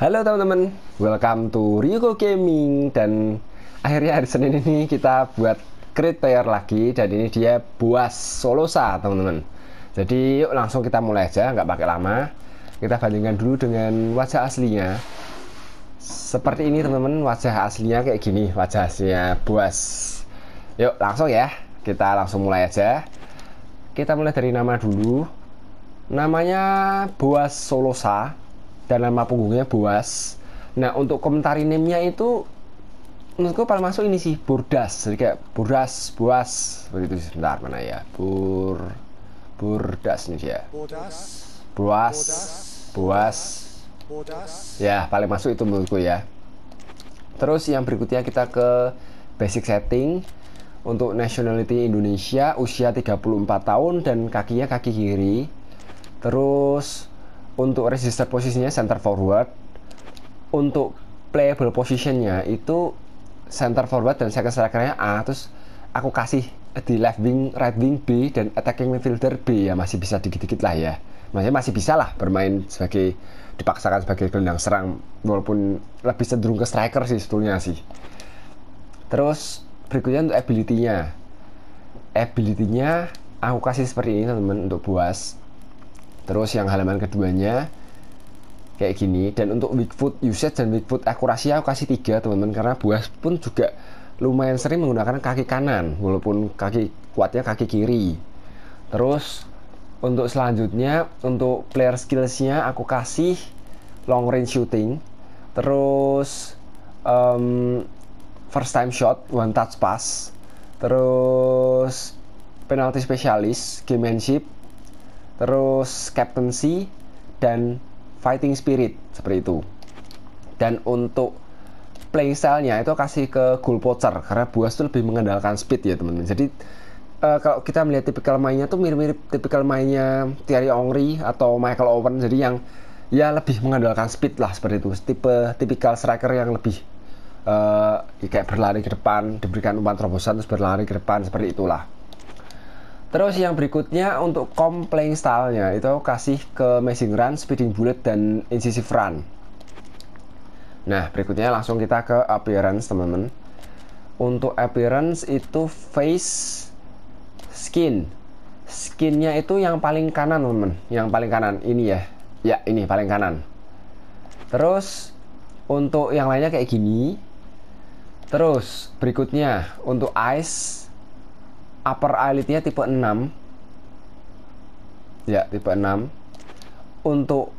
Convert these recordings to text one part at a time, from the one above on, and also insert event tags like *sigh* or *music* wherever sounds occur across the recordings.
Halo teman-teman, welcome to Ryuko Gaming dan akhirnya hari Senin ini kita buat create player lagi dan ini dia buas solosa teman-teman. Jadi yuk langsung kita mulai aja, nggak pakai lama. Kita bandingkan dulu dengan wajah aslinya. Seperti ini teman-teman, wajah aslinya kayak gini, wajah aslinya buas. Yuk langsung ya, kita langsung mulai aja. Kita mulai dari nama dulu. Namanya buas solosa dan nama punggungnya Buas. Nah untuk komentari name itu menurutku paling masuk ini sih Burdas jadi kayak Burdas Buas. begitu sebentar mana ya Bur Burdas ini dia Buas. Boas ya paling masuk itu menurutku ya terus yang berikutnya kita ke basic setting untuk nationality Indonesia usia 34 tahun dan kakinya kaki kiri terus untuk resistor posisinya center forward untuk playable positionnya itu center forward dan second strikernya A terus aku kasih di left wing, right wing B dan attacking midfielder B ya masih bisa dikit-dikit lah ya maksudnya masih bisa lah bermain sebagai dipaksakan sebagai gelandang serang walaupun lebih cenderung ke striker sih sebetulnya sih terus berikutnya untuk ability-nya ability-nya aku kasih seperti ini teman-teman untuk buas terus yang halaman keduanya kayak gini dan untuk weak foot usage dan weak foot akurasi aku kasih tiga teman-teman karena buas pun juga lumayan sering menggunakan kaki kanan walaupun kaki kuatnya kaki kiri terus untuk selanjutnya untuk player skillsnya aku kasih long range shooting terus um, first time shot one touch pass terus penalty spesialis gamemanship terus captaincy dan fighting spirit seperti itu. Dan untuk playstylenya nya itu kasih ke goal poacher karena Buas itu lebih mengandalkan speed ya teman-teman. Jadi uh, kalau kita melihat tipikal mainnya tuh mirip-mirip tipikal mainnya Thierry Henry atau Michael Owen. Jadi yang ya lebih mengandalkan speed lah seperti itu. Tipe tipikal striker yang lebih uh, kayak berlari ke depan, diberikan umpan terobosan terus berlari ke depan seperti itulah. Terus yang berikutnya untuk komplain stylenya itu kasih ke Amazing Run, Speeding Bullet, dan Incisive Run. Nah berikutnya langsung kita ke appearance teman-teman. Untuk appearance itu face, skin. Skinnya itu yang paling kanan teman-teman, yang paling kanan ini ya, ya ini paling kanan. Terus untuk yang lainnya kayak gini. Terus berikutnya untuk eyes upper eyelidnya tipe 6 ya tipe 6 untuk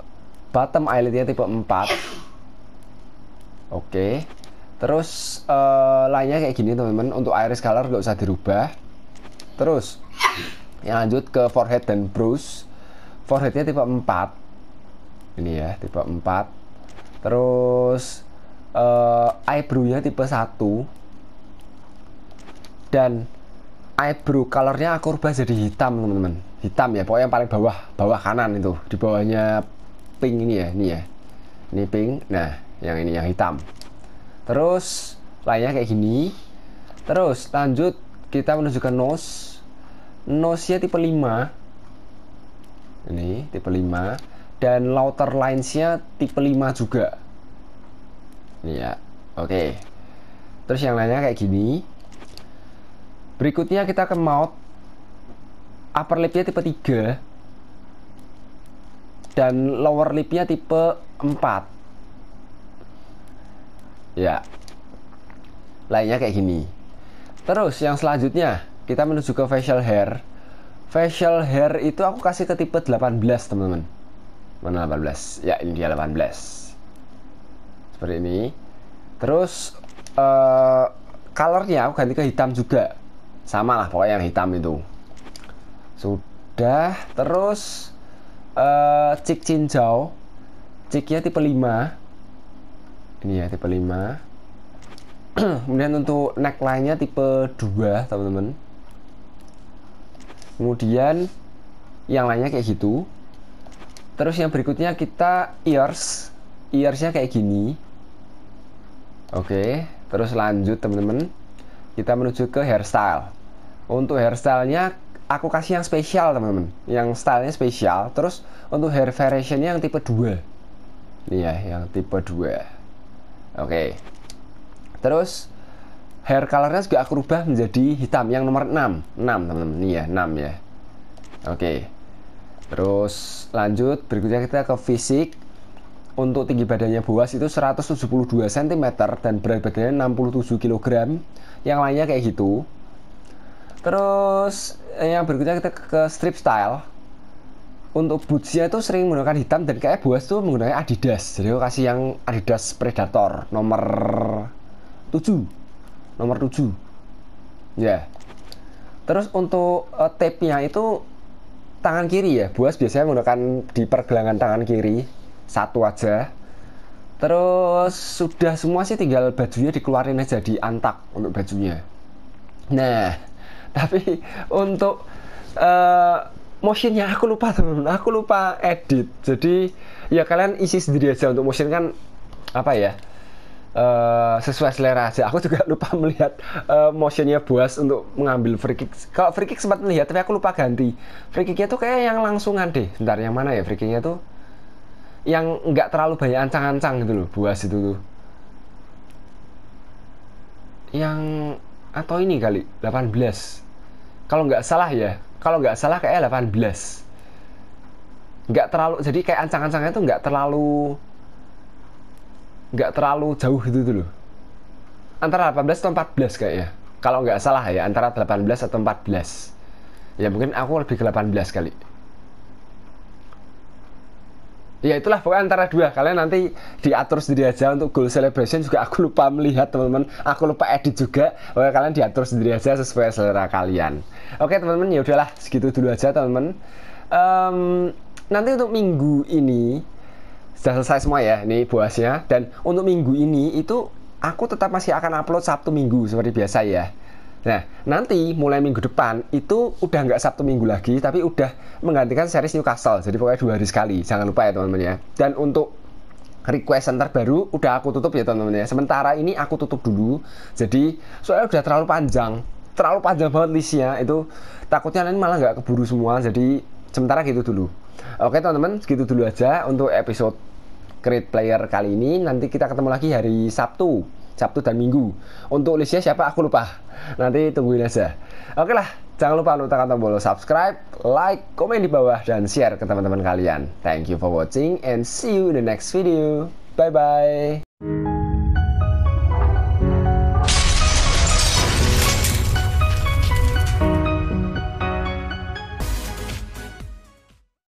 bottom eyelidnya tipe 4 oke okay. terus uh, lainnya kayak gini teman-teman untuk iris color gak usah dirubah terus yang lanjut ke forehead dan brush foreheadnya tipe 4 ini ya tipe 4 terus uh, eyebrownya tipe 1 dan eyebrow colornya aku rubah jadi hitam teman-teman hitam ya pokoknya yang paling bawah bawah kanan itu di bawahnya pink ini ya ini ya ini pink nah yang ini yang hitam terus lainnya kayak gini terus lanjut kita menunjukkan ke nose nose nya tipe 5 ini tipe 5 dan louter lines nya tipe 5 juga ini ya oke okay. terus yang lainnya kayak gini Berikutnya kita ke mouth upper lipnya tipe 3 dan lower lipnya tipe 4 ya lainnya kayak gini terus yang selanjutnya kita menuju ke facial hair facial hair itu aku kasih ke tipe 18 teman-teman mana 18 ya ini dia 18 seperti ini terus uh, colornya aku ganti ke hitam juga sama lah pokoknya yang hitam itu sudah terus uh, cik cincau ciknya tipe 5 ini ya tipe 5 *clears throat* kemudian untuk neckline nya tipe 2 teman-teman kemudian yang lainnya kayak gitu terus yang berikutnya kita ears earsnya kayak gini oke terus lanjut teman-teman kita menuju ke hairstyle untuk hairstylenya aku kasih yang spesial teman-teman yang stylenya spesial terus untuk hair variationnya yang tipe 2 ya yang tipe 2 oke okay. terus hair colornya juga aku rubah menjadi hitam yang nomor 6 6 teman-teman ya 6 ya oke okay. terus lanjut berikutnya kita ke fisik untuk tinggi badannya buas itu 172 cm dan berat badannya 67 kg yang lainnya kayak gitu terus eh, yang berikutnya kita ke strip style untuk bootsnya itu sering menggunakan hitam dan kayak buas tuh menggunakan Adidas jadi aku kasih yang Adidas Predator nomor 7 nomor 7 ya yeah. terus untuk uh, tape-nya itu tangan kiri ya buas biasanya menggunakan di pergelangan tangan kiri satu aja terus sudah semua sih tinggal bajunya dikeluarin aja di antak untuk bajunya nah *laughs* tapi untuk uh, motionnya aku lupa temen-temen, aku lupa edit jadi ya kalian isi sendiri aja untuk motion kan apa ya uh, sesuai selera aja. Aku juga *laughs* lupa melihat uh, motionnya Buas untuk mengambil free kick. Kalau free kick sempat melihat, tapi aku lupa ganti. Free kicknya tuh kayak yang langsungan deh. Bentar, yang mana ya free kicknya tuh? yang nggak terlalu banyak ancang-ancang gitu loh buas itu tuh yang atau ini kali 18 kalau nggak salah ya kalau nggak salah kayak 18 nggak terlalu jadi kayak ancang-ancangnya tuh nggak terlalu nggak terlalu jauh gitu tuh loh antara 18 atau 14 kayaknya kalau nggak salah ya antara 18 atau 14 ya mungkin aku lebih ke 18 kali ya itulah pokoknya antara dua kalian nanti diatur sendiri aja untuk goal celebration juga aku lupa melihat teman-teman aku lupa edit juga oke kalian diatur sendiri aja sesuai selera kalian oke teman-teman ya udahlah segitu dulu aja teman-teman um, nanti untuk minggu ini sudah selesai semua ya ini buasnya dan untuk minggu ini itu aku tetap masih akan upload Sabtu Minggu seperti biasa ya Nah, nanti mulai minggu depan itu udah nggak Sabtu Minggu lagi, tapi udah menggantikan series Newcastle. Jadi pokoknya dua hari sekali. Jangan lupa ya teman-teman ya. Dan untuk request center baru udah aku tutup ya teman-teman ya. Sementara ini aku tutup dulu. Jadi soalnya udah terlalu panjang, terlalu panjang banget listnya itu takutnya nanti malah nggak keburu semua. Jadi sementara gitu dulu. Oke teman-teman, segitu dulu aja untuk episode Create Player kali ini. Nanti kita ketemu lagi hari Sabtu Sabtu dan Minggu. Untuk listnya siapa aku lupa. Nanti tungguin aja. Oke lah, jangan lupa untuk tekan tombol subscribe, like, komen di bawah, dan share ke teman-teman kalian. Thank you for watching and see you in the next video. Bye-bye.